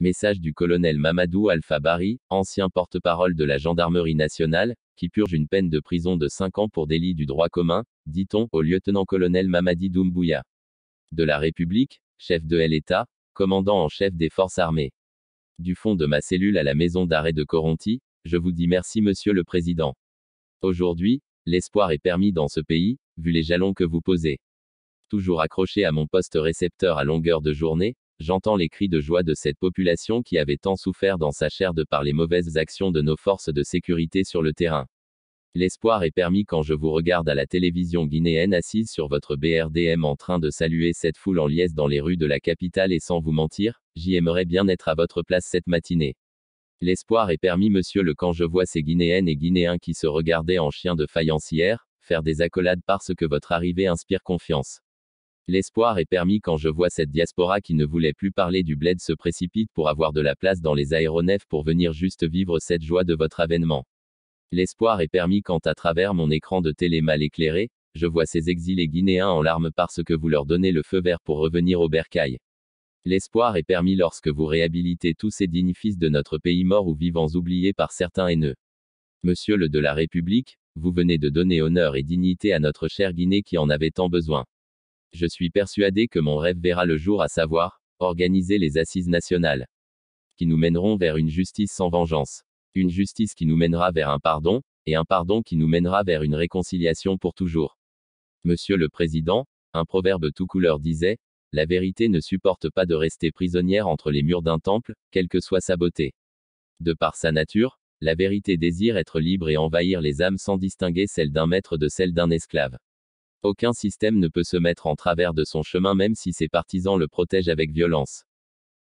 Message du colonel Mamadou Al-Fabari, ancien porte-parole de la gendarmerie nationale, qui purge une peine de prison de 5 ans pour délit du droit commun, dit-on au lieutenant-colonel Mamadi Doumbouya. De la République, chef de l'État, commandant en chef des forces armées. Du fond de ma cellule à la maison d'arrêt de Coronti, je vous dis merci monsieur le Président. Aujourd'hui, l'espoir est permis dans ce pays, vu les jalons que vous posez. Toujours accroché à mon poste récepteur à longueur de journée, J'entends les cris de joie de cette population qui avait tant souffert dans sa chair de par les mauvaises actions de nos forces de sécurité sur le terrain. L'espoir est permis quand je vous regarde à la télévision guinéenne assise sur votre BRDM en train de saluer cette foule en liesse dans les rues de la capitale et sans vous mentir, j'y aimerais bien être à votre place cette matinée. L'espoir est permis monsieur le quand je vois ces Guinéennes et Guinéens qui se regardaient en chien de faïencière, faire des accolades parce que votre arrivée inspire confiance. L'espoir est permis quand je vois cette diaspora qui ne voulait plus parler du bled se précipite pour avoir de la place dans les aéronefs pour venir juste vivre cette joie de votre avènement. L'espoir est permis quand à travers mon écran de télé mal éclairé, je vois ces exilés guinéens en larmes parce que vous leur donnez le feu vert pour revenir au bercail. L'espoir est permis lorsque vous réhabilitez tous ces dignes fils de notre pays mort ou vivants oubliés par certains haineux. Monsieur le de la République, vous venez de donner honneur et dignité à notre chère Guinée qui en avait tant besoin. Je suis persuadé que mon rêve verra le jour à savoir, organiser les assises nationales, qui nous mèneront vers une justice sans vengeance, une justice qui nous mènera vers un pardon, et un pardon qui nous mènera vers une réconciliation pour toujours. Monsieur le Président, un proverbe tout couleur disait, La vérité ne supporte pas de rester prisonnière entre les murs d'un temple, quelle que soit sa beauté. De par sa nature, la vérité désire être libre et envahir les âmes sans distinguer celle d'un maître de celle d'un esclave. Aucun système ne peut se mettre en travers de son chemin même si ses partisans le protègent avec violence.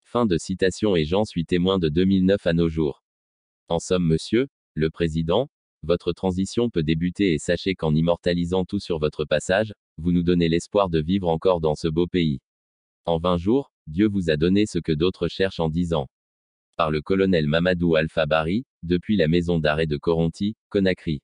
Fin de citation et j'en suis témoin de 2009 à nos jours. En somme, monsieur, le président, votre transition peut débuter et sachez qu'en immortalisant tout sur votre passage, vous nous donnez l'espoir de vivre encore dans ce beau pays. En 20 jours, Dieu vous a donné ce que d'autres cherchent en 10 ans. Par le colonel Mamadou Al-Fabari, depuis la maison d'arrêt de Coronti, Conakry.